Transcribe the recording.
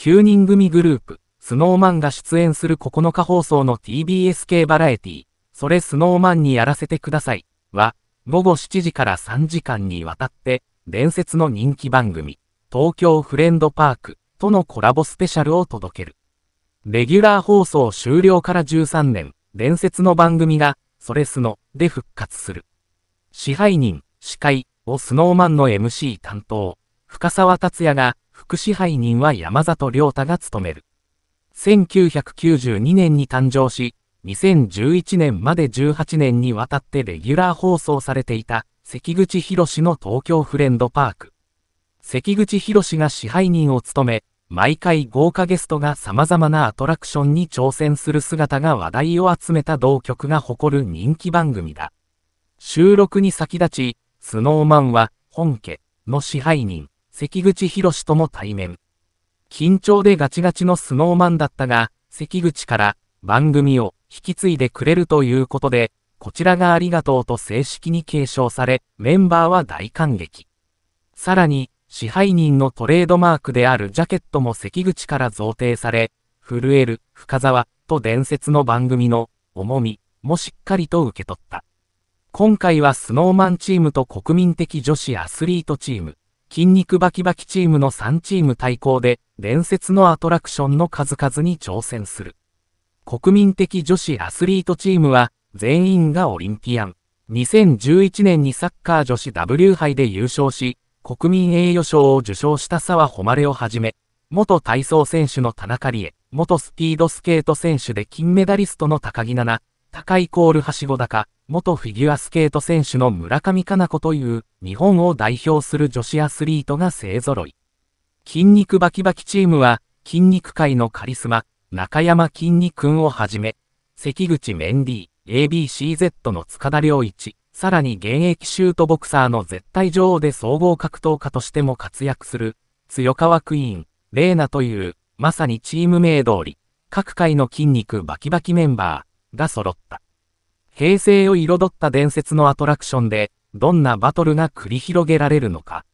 9人組グループ、スノーマンが出演する9日放送の TBS 系バラエティ、それスノーマンにやらせてください、は、午後7時から3時間にわたって、伝説の人気番組、東京フレンドパークとのコラボスペシャルを届ける。レギュラー放送終了から13年、伝説の番組が、それスノで復活する。支配人、司会をスノーマンの MC 担当、深沢達也が、副支配人は山里亮太が務める。1992年に誕生し、2011年まで18年にわたってレギュラー放送されていた、関口博の東京フレンドパーク。関口博が支配人を務め、毎回豪華ゲストが様々なアトラクションに挑戦する姿が話題を集めた同局が誇る人気番組だ。収録に先立ち、スノーマンは本家の支配人。関口博とも対面。緊張でガチガチのスノーマンだったが、関口から番組を引き継いでくれるということで、こちらがありがとうと正式に継承され、メンバーは大感激。さらに、支配人のトレードマークであるジャケットも関口から贈呈され、震える、深沢、と伝説の番組の重みもしっかりと受け取った。今回はスノーマンチームと国民的女子アスリートチーム。筋肉バキバキチームの3チーム対抗で、伝説のアトラクションの数々に挑戦する。国民的女子アスリートチームは、全員がオリンピアン。2011年にサッカー女子 W 杯で優勝し、国民栄誉賞を受賞した沢誉をはじめ、元体操選手の田中理恵、元スピードスケート選手で金メダリストの高木菜那、高井コールはしご高、元フィギュアスケート選手の村上佳菜子という日本を代表する女子アスリートが勢ぞろい。筋肉バキバキチームは筋肉界のカリスマ、中山筋肉君をはじめ、関口メンディー、ABCZ の塚田良一、さらに現役シュートボクサーの絶対女王で総合格闘家としても活躍する、強川クイーン、レーナという、まさにチーム名通り、各界の筋肉バキバキメンバーが揃った。平成を彩った伝説のアトラクションで、どんなバトルが繰り広げられるのか。